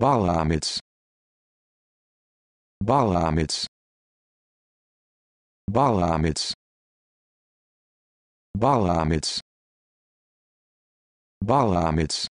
Balamits Balamits Balamits Balamits Balamits